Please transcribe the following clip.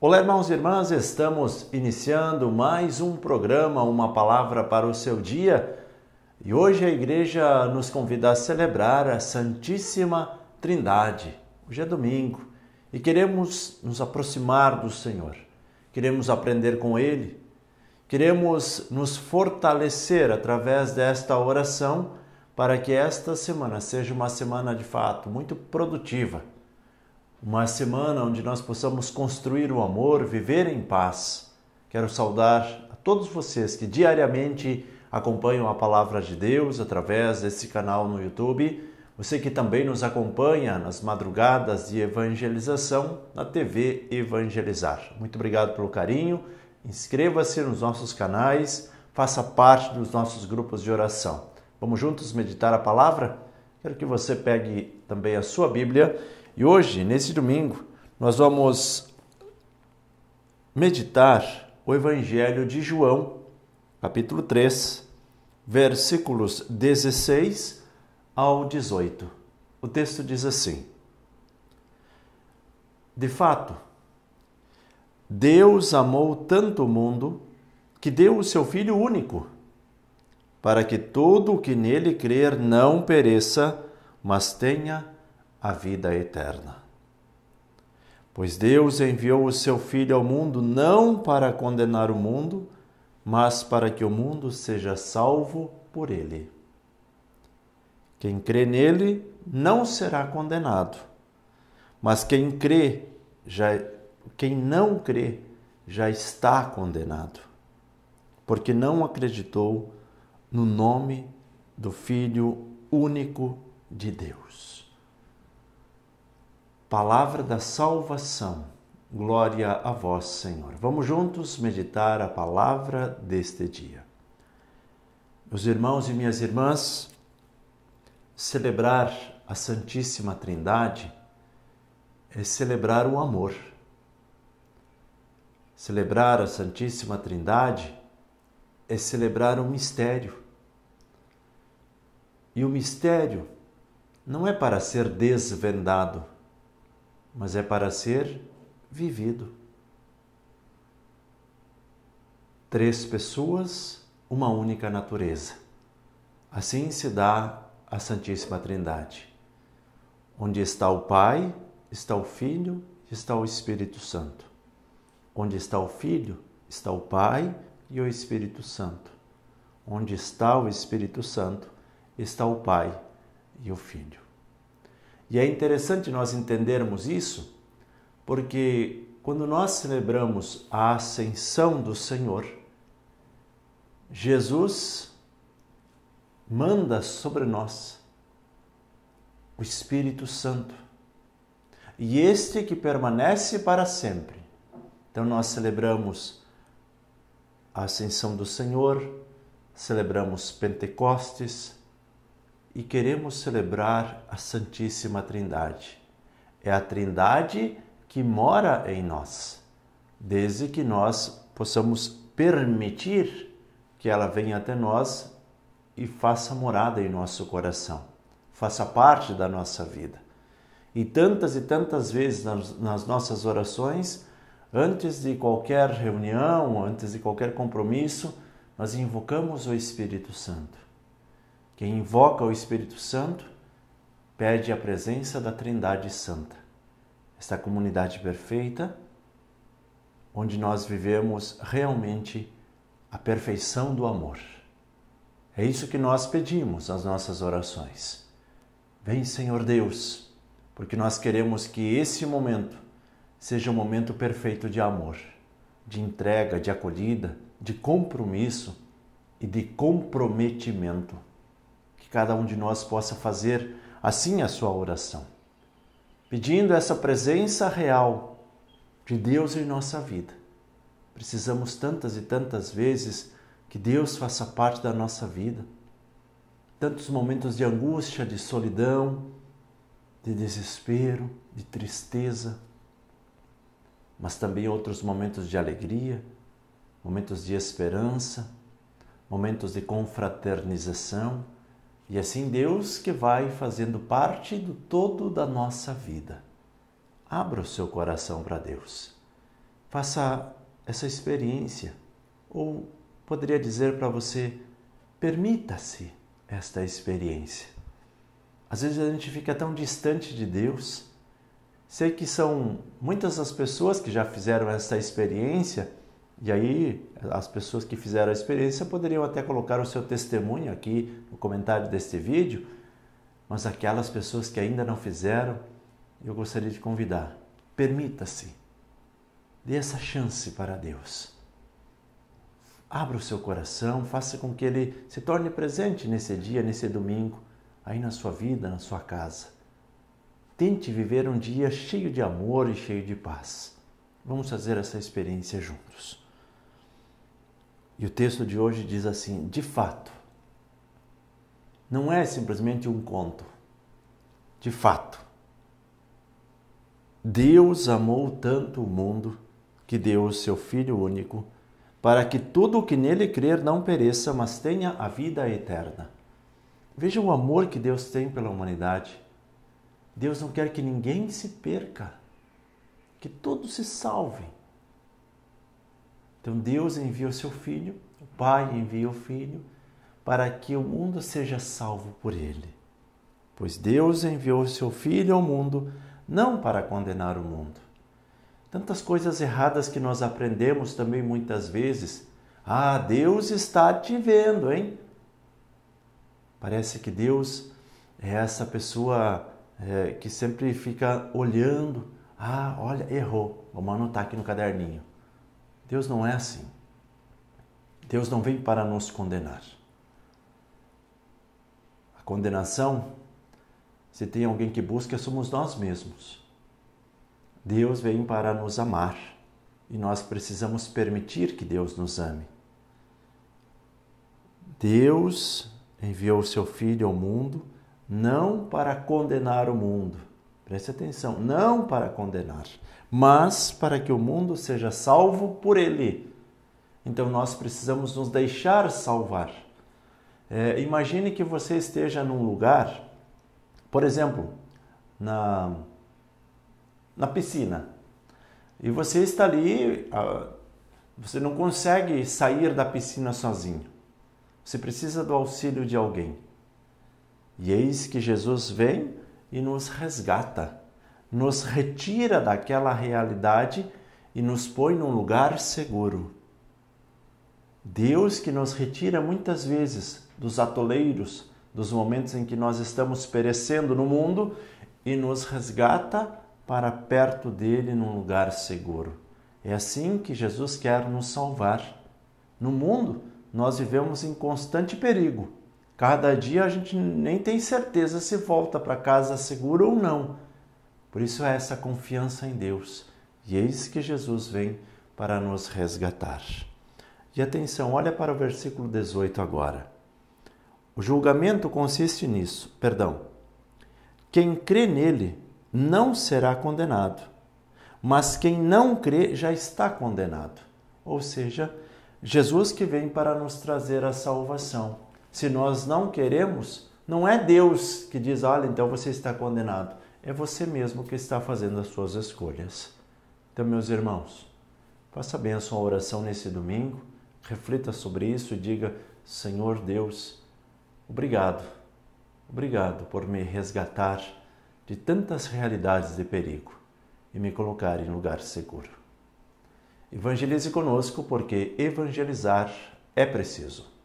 Olá, irmãos e irmãs, estamos iniciando mais um programa, uma palavra para o seu dia. E hoje a igreja nos convida a celebrar a Santíssima Trindade. Hoje é domingo e queremos nos aproximar do Senhor, queremos aprender com Ele, queremos nos fortalecer através desta oração para que esta semana seja uma semana de fato muito produtiva uma semana onde nós possamos construir o amor, viver em paz. Quero saudar a todos vocês que diariamente acompanham a palavra de Deus através desse canal no YouTube. Você que também nos acompanha nas madrugadas de evangelização na TV Evangelizar. Muito obrigado pelo carinho. Inscreva-se nos nossos canais, faça parte dos nossos grupos de oração. Vamos juntos meditar a palavra? Quero que você pegue também a sua Bíblia e hoje, nesse domingo, nós vamos meditar o Evangelho de João, capítulo 3, versículos 16 ao 18. O texto diz assim: De fato, Deus amou tanto o mundo que deu o seu Filho único, para que todo o que nele crer não pereça, mas tenha a vida eterna. Pois Deus enviou o seu Filho ao mundo não para condenar o mundo, mas para que o mundo seja salvo por ele. Quem crê nele não será condenado, mas quem crê já quem não crê já está condenado, porque não acreditou no nome do Filho único de Deus. Palavra da salvação. Glória a vós, Senhor. Vamos juntos meditar a palavra deste dia. Meus irmãos e minhas irmãs, celebrar a Santíssima Trindade é celebrar o amor. Celebrar a Santíssima Trindade é celebrar um mistério. E o mistério não é para ser desvendado mas é para ser vivido. Três pessoas, uma única natureza. Assim se dá a Santíssima Trindade. Onde está o Pai, está o Filho, está o Espírito Santo. Onde está o Filho, está o Pai e o Espírito Santo. Onde está o Espírito Santo, está o Pai e o Filho. E é interessante nós entendermos isso, porque quando nós celebramos a ascensão do Senhor, Jesus manda sobre nós o Espírito Santo. E este que permanece para sempre. Então nós celebramos a ascensão do Senhor, celebramos Pentecostes, e queremos celebrar a Santíssima Trindade. É a Trindade que mora em nós, desde que nós possamos permitir que ela venha até nós e faça morada em nosso coração, faça parte da nossa vida. E tantas e tantas vezes nas nossas orações, antes de qualquer reunião, antes de qualquer compromisso, nós invocamos o Espírito Santo quem invoca o Espírito Santo pede a presença da Trindade Santa. Esta comunidade perfeita, onde nós vivemos realmente a perfeição do amor. É isso que nós pedimos nas nossas orações. Vem, Senhor Deus, porque nós queremos que esse momento seja um momento perfeito de amor, de entrega, de acolhida, de compromisso e de comprometimento que cada um de nós possa fazer assim a sua oração, pedindo essa presença real de Deus em nossa vida. Precisamos tantas e tantas vezes que Deus faça parte da nossa vida. Tantos momentos de angústia, de solidão, de desespero, de tristeza, mas também outros momentos de alegria, momentos de esperança, momentos de confraternização e assim Deus que vai fazendo parte do todo da nossa vida. Abra o seu coração para Deus. Faça essa experiência, ou poderia dizer para você, permita-se esta experiência. Às vezes a gente fica tão distante de Deus. Sei que são muitas as pessoas que já fizeram essa experiência e aí, as pessoas que fizeram a experiência poderiam até colocar o seu testemunho aqui no comentário deste vídeo, mas aquelas pessoas que ainda não fizeram, eu gostaria de convidar. Permita-se, dê essa chance para Deus. Abra o seu coração, faça com que ele se torne presente nesse dia, nesse domingo, aí na sua vida, na sua casa. Tente viver um dia cheio de amor e cheio de paz. Vamos fazer essa experiência juntos. E o texto de hoje diz assim: de fato, não é simplesmente um conto. De fato, Deus amou tanto o mundo que deu o seu Filho único para que tudo o que nele crer não pereça, mas tenha a vida eterna. Veja o amor que Deus tem pela humanidade. Deus não quer que ninguém se perca, que todos se salvem. Então Deus envia o seu filho, o Pai envia o filho, para que o mundo seja salvo por ele. Pois Deus enviou o seu filho ao mundo não para condenar o mundo. Tantas coisas erradas que nós aprendemos também muitas vezes. Ah, Deus está te vendo, hein? Parece que Deus é essa pessoa é, que sempre fica olhando. Ah, olha, errou. Vamos anotar aqui no caderninho. Deus não é assim. Deus não vem para nos condenar. A condenação, se tem alguém que busca, somos nós mesmos. Deus vem para nos amar e nós precisamos permitir que Deus nos ame. Deus enviou o seu Filho ao mundo não para condenar o mundo, Preste atenção, não para condenar, mas para que o mundo seja salvo por ele. Então nós precisamos nos deixar salvar. É, imagine que você esteja num lugar, por exemplo, na, na piscina, e você está ali, ah, você não consegue sair da piscina sozinho. Você precisa do auxílio de alguém. E eis que Jesus vem e nos resgata, nos retira daquela realidade e nos põe num lugar seguro. Deus que nos retira muitas vezes dos atoleiros, dos momentos em que nós estamos perecendo no mundo e nos resgata para perto dele num lugar seguro. É assim que Jesus quer nos salvar. No mundo, nós vivemos em constante perigo Cada dia a gente nem tem certeza se volta para casa seguro ou não. Por isso é essa confiança em Deus. E eis que Jesus vem para nos resgatar. E atenção, olha para o versículo 18 agora. O julgamento consiste nisso, perdão. Quem crê nele não será condenado, mas quem não crê já está condenado. Ou seja, Jesus que vem para nos trazer a salvação se nós não queremos, não é Deus que diz, olha, então você está condenado. É você mesmo que está fazendo as suas escolhas. Então, meus irmãos, faça bênção a oração nesse domingo, reflita sobre isso e diga: Senhor Deus, obrigado, obrigado por me resgatar de tantas realidades de perigo e me colocar em lugar seguro. Evangelize conosco, porque evangelizar é preciso.